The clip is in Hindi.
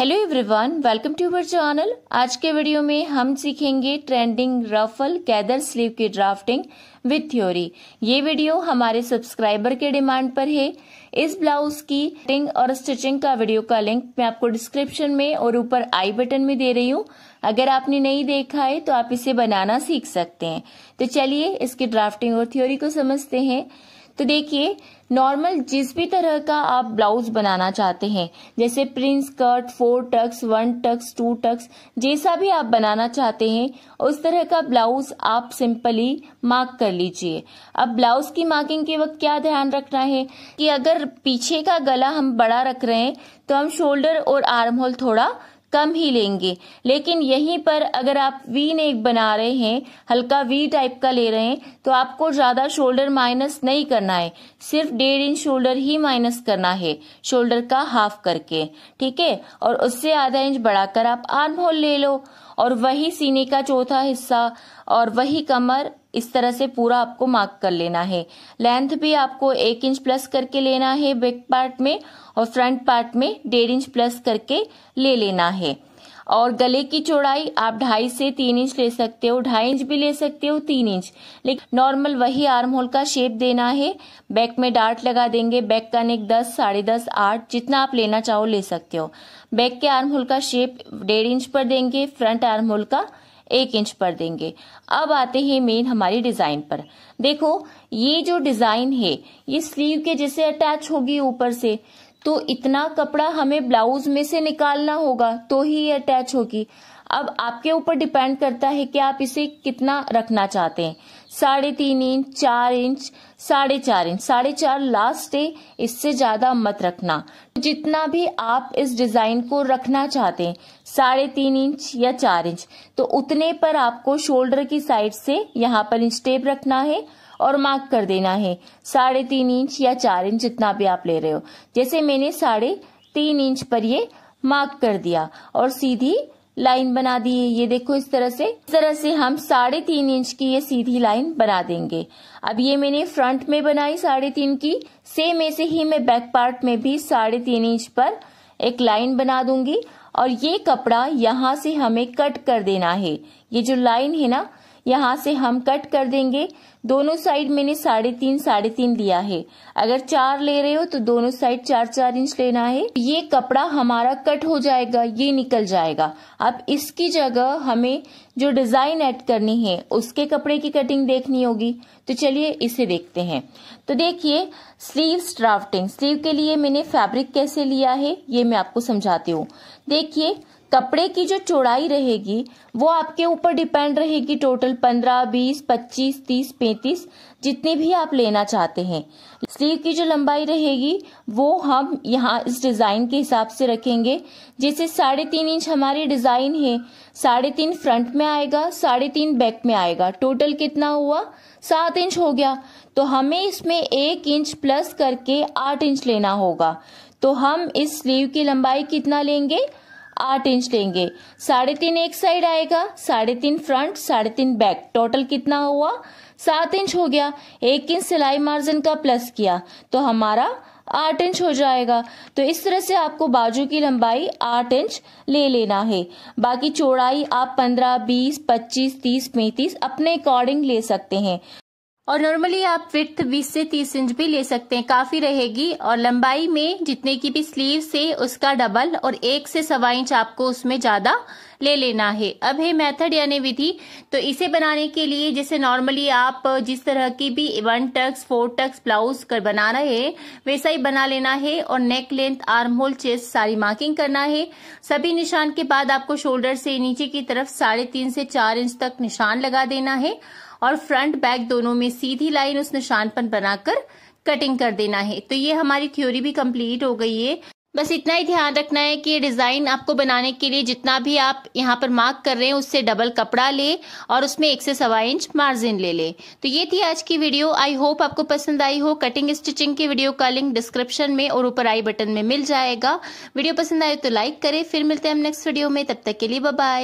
hello everyone welcome to our channel आज के वीडियो में हम सीखेंगे ट्रेंडिंग रफल कैदर स्लीव की ड्राफ्टिंग विथ थ्योरी ये वीडियो हमारे सब्सक्राइबर के डिमांड पर है इस ब्लाउज की कटिंग और स्टिचिंग का वीडियो का लिंक मैं आपको डिस्क्रिप्शन में और ऊपर आई बटन में दे रही हूँ अगर आपने नहीं देखा है तो आप इसे बनाना सीख सकते हैं तो चलिए इसकी ड्राफ्टिंग और थ्योरी को समझते हैं तो देखिए नॉर्मल जिस भी तरह का आप ब्लाउज बनाना चाहते हैं जैसे prince cut four tucks one tucks two tucks जैसा भी आप बनाना चाहते हैं उस तरह का ब्लाउज आप सिंपली मार्क कर लीजिए अब ब्लाउज की मार्किंग के वक्त क्या ध्यान रखना है कि अगर पीछे का गला हम बड़ा रख रहे हैं तो हम शोल्डर और आर्म होल थोड़ा कम ही लेंगे लेकिन यहीं पर अगर आप वी नेक बना रहे हैं हल्का वी टाइप का ले रहे हैं तो आपको ज़्यादा शोल्डर माइनस नहीं करना है सिर्फ डेढ़ इंच शोल्डर ही माइनस करना है शोल्डर का हाफ करके ठीक है और उससे आधा इंच बढ़ाकर आप आर्म होल ले लो और वही सीने का चौथा हिस्सा और वही कमर इस तरह से पूरा आपको मार्क कर लेना है लेंथ भी आपको एक इंच प्लस करके लेना है बैक पार्ट में और फ्रंट पार्ट में डेढ़ इंच प्लस करके ले लेना है और गले की चौड़ाई आप ढाई से तीन इंच ले सकते हो ढाई इंच भी ले सकते हो तीन इंच लेकिन नॉर्मल वही आर्म होल का शेप देना है बैक में डार्ट लगा देंगे बैक का नेक दस साढ़े दस आठ जितना आप लेना चाहो ले सकते हो बैक के आर्म होल का शेप डेढ़ इंच पर देंगे फ्रंट आर्म होल का एक इंच पर देंगे अब आते हैं मेन हमारी डिजाइन पर देखो ये जो डिजाइन है ये स्लीव के जैसे अटैच होगी ऊपर से तो इतना कपड़ा हमें ब्लाउज में से निकालना होगा तो ही ये अटैच होगी अब आपके ऊपर डिपेंड करता है कि आप इसे कितना रखना चाहते हैं साढ़े तीन इंच चार इंच साढ़े चार इंच साढ़े चार लास्ट है इससे ज्यादा मत रखना जितना भी आप इस डिजाइन को रखना चाहते हैं साढ़े तीन इंच या चार इंच तो उतने पर आपको शोल्डर की साइड से यहाँ पर इंच टेप रखना है और मार्क कर देना है साढ़े तीन इंच या चार इंच जितना भी आप ले रहे हो जैसे मैंने साढ़े तीन इंच पर ये मार्क कर दिया और सीधी लाइन बना दी है ये देखो इस तरह से इस तरह से हम साढ़े तीन इंच की ये सीधी लाइन बना देंगे अब ये मैंने फ्रंट में बनाई साढ़े तीन की सेम ऐसे ही मैं बैक पार्ट में भी साढ़े तीन इंच पर एक लाइन बना दूंगी और ये कपड़ा यहाँ से हमें कट कर देना है ये जो लाइन है ना यहाँ से हम कट कर देंगे दोनों साइड मैंने साढ़े तीन साढ़े तीन लिया है अगर चार ले रहे हो तो दोनों साइड चार चार इंच लेना है ये कपड़ा हमारा कट हो जाएगा ये निकल जाएगा अब इसकी जगह हमें जो डिजाइन ऐड करनी है उसके कपड़े की कटिंग देखनी होगी तो चलिए इसे देखते हैं तो देखिए स्लीव ड्राफ्टिंग स्लीव के लिए मैंने फैब्रिक कैसे लिया है ये मैं आपको समझाती हूँ देखिए कपड़े की जो चौड़ाई रहेगी वो आपके ऊपर डिपेंड रहेगी टोटल पंद्रह बीस पच्चीस तीस पैंतीस जितनी भी आप लेना चाहते हैं स्लीव की जो लंबाई रहेगी वो हम यहाँ इस डिज़ाइन के हिसाब से रखेंगे जैसे साढ़े तीन इंच हमारी डिज़ाइन है साढ़े तीन फ्रंट में आएगा साढ़े तीन बैक में आएगा टोटल कितना हुआ सात इंच हो गया तो हमें इसमें एक इंच प्लस करके आठ इंच लेना होगा तो हम इस स्लीव की लंबाई कितना लेंगे आठ इंच लेंगे साढ़े तीन एक साइड आएगा साढ़े तीन फ्रंट साढ़े तीन बैक टोटल कितना हुआ सात इंच हो गया एक इंच सिलाई मार्जिन का प्लस किया तो हमारा आठ इंच हो जाएगा तो इस तरह से आपको बाजू की लंबाई आठ इंच ले लेना है बाकी चौड़ाई आप पंद्रह बीस पच्चीस तीस पैंतीस अपने अकॉर्डिंग ले सकते हैं और नॉर्मली आप विथ 20 से 30 इंच भी ले सकते हैं काफी रहेगी और लंबाई में जितने की भी स्लीव से उसका डबल और एक से सवा इंच आपको उसमें ज्यादा ले लेना है अब है मेथड यानी विधि तो इसे बनाने के लिए जैसे नॉर्मली आप जिस तरह की भी one tucks four tucks blouse कर बना रहे हैं वैसा ही बना लेना है और neck length arm hole chest सारी मार्किंग करना है सभी निशान के बाद आपको शोल्डर से नीचे की तरफ साढ़े तीन से चार इंच तक निशान लगा देना है और फ्रंट बैक दोनों में सीधी लाइन उस निशान पर बनाकर कटिंग कर देना है तो ये हमारी थ्योरी भी कंप्लीट हो गई है बस इतना ही ध्यान रखना है कि डिज़ाइन आपको बनाने के लिए जितना भी आप यहाँ पर मार्क कर रहे हैं उससे डबल कपड़ा ले और उसमें एक से सवा इंच मार्जिन ले ले तो ये थी आज की वीडियो आई होप आपको पसंद आई हो कटिंग स्टिचिंग की वीडियो का लिंक डिस्क्रिप्शन में और ऊपर आई बटन में मिल जाएगा वीडियो पसंद आए तो लाइक करें फिर मिलते हैं हम नेक्स्ट वीडियो में तब तक के लिए बाय